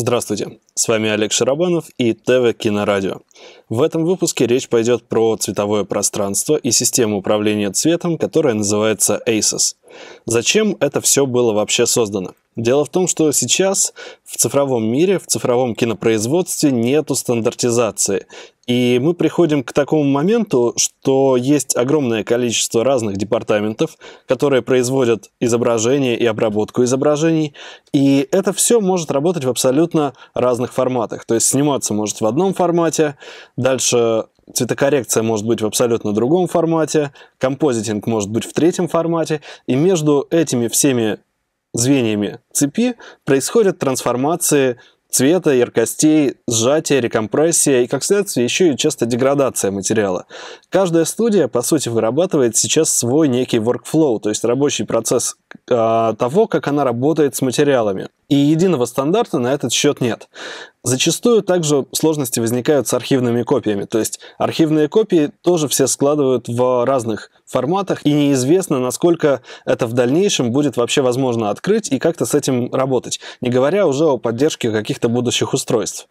Здравствуйте, с вами Олег Шарабанов и ТВ Кинорадио. В этом выпуске речь пойдет про цветовое пространство и систему управления цветом, которая называется ACES. Зачем это все было вообще создано? Дело в том, что сейчас в цифровом мире, в цифровом кинопроизводстве нету стандартизации, и мы приходим к такому моменту, что есть огромное количество разных департаментов, которые производят изображения и обработку изображений. И это все может работать в абсолютно разных форматах. То есть сниматься может в одном формате, дальше цветокоррекция может быть в абсолютно другом формате, композитинг может быть в третьем формате. И между этими всеми звеньями цепи происходят трансформации цвета, яркостей, сжатия, рекомпрессия и, как следствие, еще и часто деградация материала. Каждая студия, по сути, вырабатывает сейчас свой некий workflow, то есть рабочий процесс а, того, как она работает с материалами. И единого стандарта на этот счет нет. Зачастую также сложности возникают с архивными копиями. То есть архивные копии тоже все складывают в разных форматах, и неизвестно, насколько это в дальнейшем будет вообще возможно открыть и как-то с этим работать, не говоря уже о поддержке каких-то будущих устройств.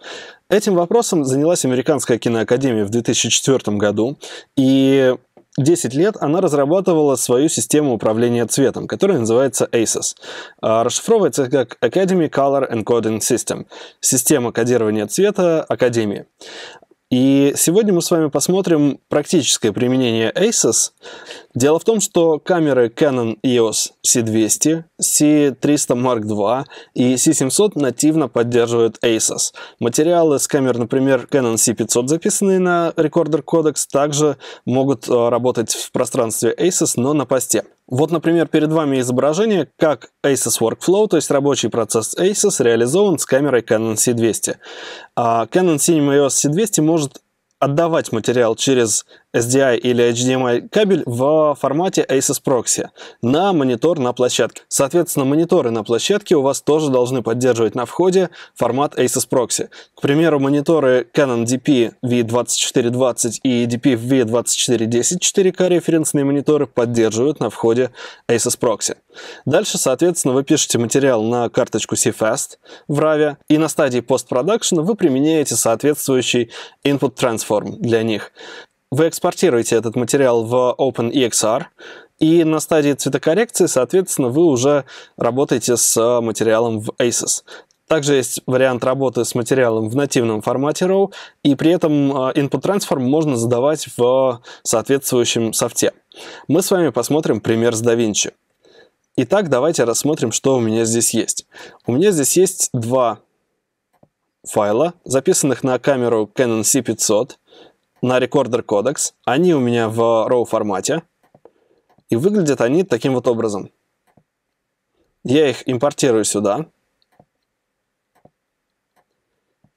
Этим вопросом занялась Американская киноакадемия в 2004 году, и 10 лет она разрабатывала свою систему управления цветом, которая называется ACES. А, расшифровывается как Academy Color Encoding System – система кодирования цвета Академии. И сегодня мы с вами посмотрим практическое применение ACES. Дело в том, что камеры Canon EOS C200 C300 Mark II и C700 нативно поддерживают ASUS. Материалы с камер, например, Canon C500, записанные на Recorder Codex, также могут э, работать в пространстве ASUS, но на посте. Вот, например, перед вами изображение, как ASUS Workflow, то есть рабочий процесс ASUS, реализован с камерой Canon C200. А Canon Cinema EOS C200 может отдавать материал через SDI или HDMI кабель в формате ASUS Proxy на монитор на площадке. Соответственно, мониторы на площадке у вас тоже должны поддерживать на входе формат ASUS Proxy. К примеру, мониторы Canon DP V2420 и DP V2410 4K референсные мониторы поддерживают на входе ASUS Proxy. Дальше, соответственно, вы пишете материал на карточку CFast в RAVE, и на стадии постпродакшена вы применяете соответствующий input transform для них вы экспортируете этот материал в OpenEXR, и на стадии цветокоррекции, соответственно, вы уже работаете с материалом в ACES. Также есть вариант работы с материалом в нативном формате RAW, и при этом а, input transform можно задавать в соответствующем софте. Мы с вами посмотрим пример с DaVinci. Итак, давайте рассмотрим, что у меня здесь есть. У меня здесь есть два файла, записанных на камеру Canon C500, на рекордер Кодекс, Они у меня в RAW формате. И выглядят они таким вот образом. Я их импортирую сюда.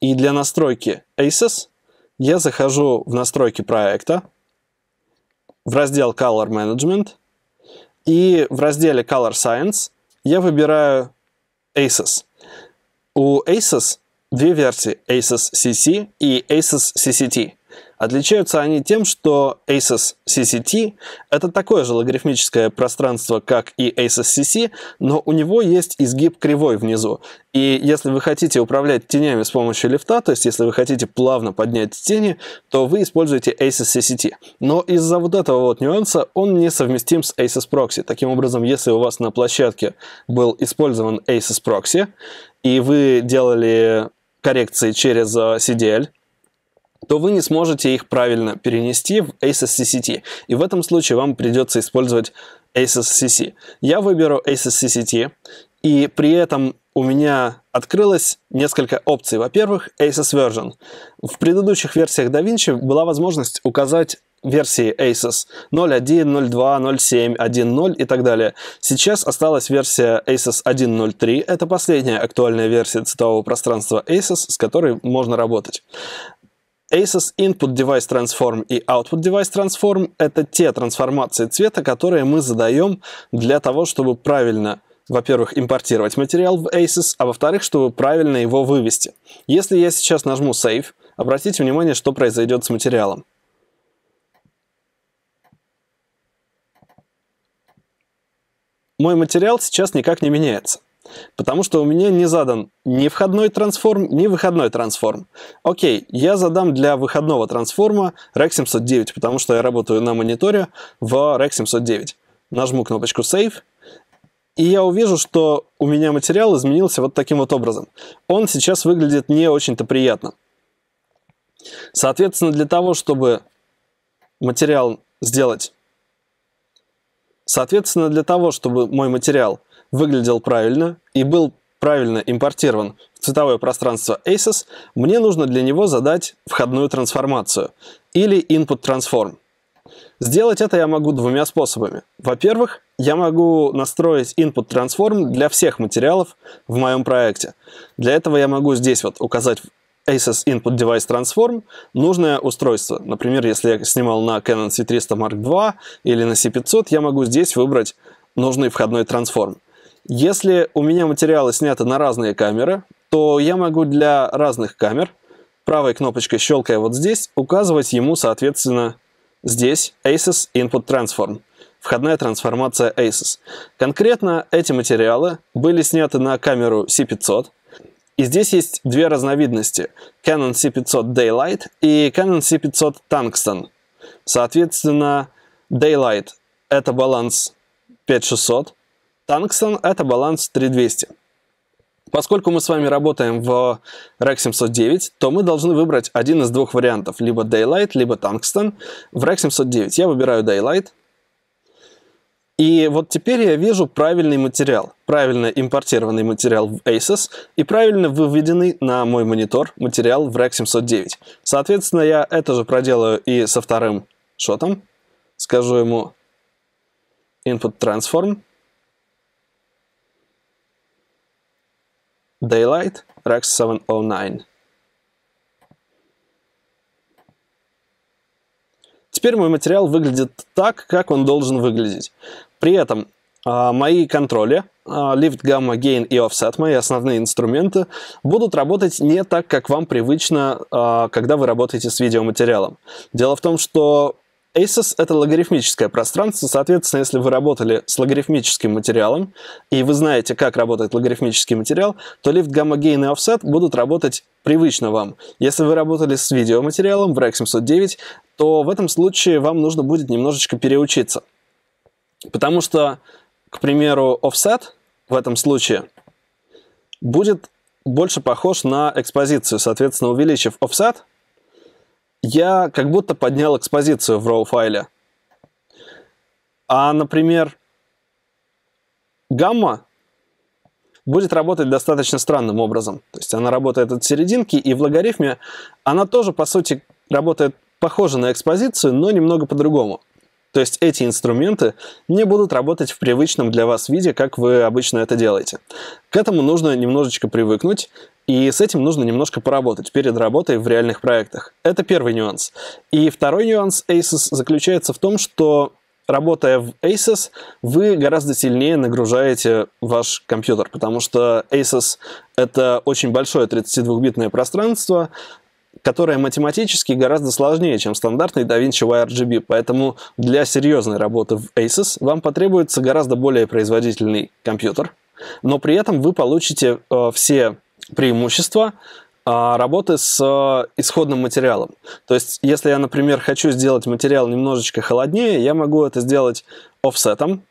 И для настройки ACES я захожу в настройки проекта, в раздел Color Management, и в разделе Color Science я выбираю ACES. У ACES две версии, ACES CC и ACES CCT. Отличаются они тем, что ASUS CCT — это такое же логарифмическое пространство, как и ASUS CC, но у него есть изгиб кривой внизу. И если вы хотите управлять тенями с помощью лифта, то есть если вы хотите плавно поднять тени, то вы используете ASUS CCT. Но из-за вот этого вот нюанса он не совместим с ASUS Proxy. Таким образом, если у вас на площадке был использован ASUS Proxy, и вы делали коррекции через а, CDL, то вы не сможете их правильно перенести в CCT И в этом случае вам придется использовать CC. Я выберу CCT и при этом у меня открылось несколько опций. Во-первых, ASUS Version. В предыдущих версиях DaVinci была возможность указать версии ASUS 0.1, 0.2, 0.7, 1.0 и так далее. Сейчас осталась версия ASUS 1.0.3. Это последняя актуальная версия цветового пространства ASUS, с которой можно работать. ASUS Input Device Transform и Output Device Transform — это те трансформации цвета, которые мы задаем для того, чтобы правильно во-первых, импортировать материал в ASUS, а во-вторых, чтобы правильно его вывести. Если я сейчас нажму Save, обратите внимание, что произойдет с материалом. Мой материал сейчас никак не меняется. Потому что у меня не задан ни входной трансформ, ни выходной трансформ. Окей, я задам для выходного трансформа REC 709, потому что я работаю на мониторе в REC 709. Нажму кнопочку Save, и я увижу, что у меня материал изменился вот таким вот образом. Он сейчас выглядит не очень-то приятно. Соответственно, для того, чтобы материал сделать Соответственно, для того, чтобы мой материал выглядел правильно и был правильно импортирован в цветовое пространство ASUS, мне нужно для него задать входную трансформацию или input transform. Сделать это я могу двумя способами. Во-первых, я могу настроить input transform для всех материалов в моем проекте. Для этого я могу здесь вот указать ASUS Input Device Transform нужное устройство. Например, если я снимал на Canon C300 Mark II или на C500, я могу здесь выбрать нужный входной трансформ. Если у меня материалы сняты на разные камеры, то я могу для разных камер, правой кнопочкой щелкая вот здесь, указывать ему, соответственно, здесь ACES Input Transform, входная трансформация ACES. Конкретно эти материалы были сняты на камеру C500, и здесь есть две разновидности – Canon C500 Daylight и Canon C500 Tungsten. Соответственно, Daylight – это баланс 5600, Tungsten – это баланс 3200. Поскольку мы с вами работаем в REC 709, то мы должны выбрать один из двух вариантов, либо Daylight, либо Tungsten. В REC 709 я выбираю Daylight. И вот теперь я вижу правильный материал, правильно импортированный материал в ASUS и правильно выведенный на мой монитор материал в REC 709. Соответственно, я это же проделаю и со вторым шотом. Скажу ему input transform – Daylight, Rex 709. Теперь мой материал выглядит так, как он должен выглядеть. При этом а, мои контроли, Lift, Gamma, Gain и Offset, мои основные инструменты, будут работать не так, как вам привычно, а, когда вы работаете с видеоматериалом. Дело в том, что ASUS — это логарифмическое пространство, соответственно, если вы работали с логарифмическим материалом, и вы знаете, как работает логарифмический материал, то лифт, гамма, гейн и офсет будут работать привычно вам. Если вы работали с видеоматериалом в REC 709, то в этом случае вам нужно будет немножечко переучиться. Потому что, к примеру, офсет в этом случае будет больше похож на экспозицию. Соответственно, увеличив офсет, я как будто поднял экспозицию в RAW файле. А, например, гамма будет работать достаточно странным образом. То есть она работает от серединки, и в логарифме она тоже, по сути, работает похоже на экспозицию, но немного по-другому. То есть эти инструменты не будут работать в привычном для вас виде, как вы обычно это делаете. К этому нужно немножечко привыкнуть, и с этим нужно немножко поработать перед работой в реальных проектах. Это первый нюанс. И второй нюанс ASUS заключается в том, что работая в ASUS, вы гораздо сильнее нагружаете ваш компьютер, потому что ASUS — это очень большое 32-битное пространство, которое математически гораздо сложнее, чем стандартный DaVinci YRGB, поэтому для серьезной работы в ASUS вам потребуется гораздо более производительный компьютер, но при этом вы получите э, все преимущество а, работы с э, исходным материалом. То есть, если я, например, хочу сделать материал немножечко холоднее, я могу это сделать офсетом,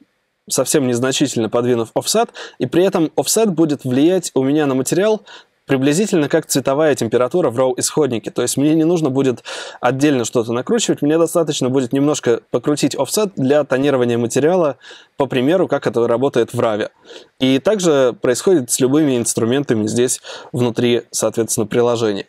совсем незначительно подвинув офсет, и при этом офсет будет влиять у меня на материал приблизительно как цветовая температура в RAW-исходнике. То есть мне не нужно будет отдельно что-то накручивать, мне достаточно будет немножко покрутить офсет для тонирования материала, по примеру, как это работает в RAW. И также происходит с любыми инструментами здесь внутри, соответственно, приложения.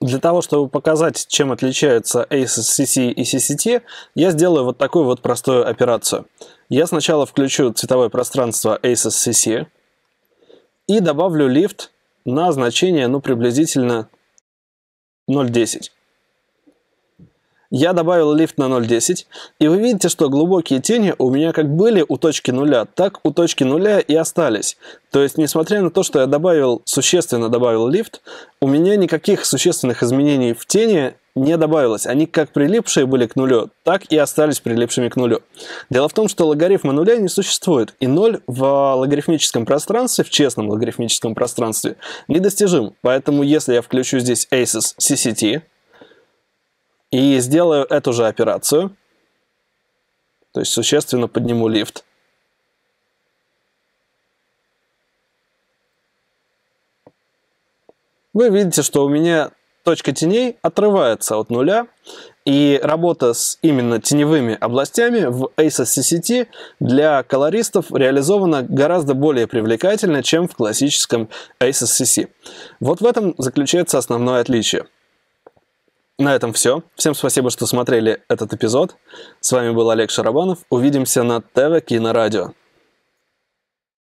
Для того, чтобы показать, чем отличаются ACC и CCT, я сделаю вот такую вот простую операцию. Я сначала включу цветовое пространство ACCC и добавлю лифт на значение ну, приблизительно 0,10. Я добавил лифт на 0.10, и вы видите, что глубокие тени у меня как были у точки нуля, так у точки нуля и остались. То есть, несмотря на то, что я добавил, существенно добавил лифт, у меня никаких существенных изменений в тени не добавилось. Они как прилипшие были к нулю, так и остались прилипшими к нулю. Дело в том, что логарифма нуля не существует, и ноль в логарифмическом пространстве, в честном логарифмическом пространстве, недостижим. Поэтому если я включу здесь ACES CCT, и сделаю эту же операцию, то есть существенно подниму лифт. Вы видите, что у меня точка теней отрывается от нуля, и работа с именно теневыми областями в ASUS CCT для колористов реализована гораздо более привлекательно, чем в классическом ASUS CC. Вот в этом заключается основное отличие – на этом все. Всем спасибо, что смотрели этот эпизод. С вами был Олег Шарабанов. Увидимся на ТВ радио.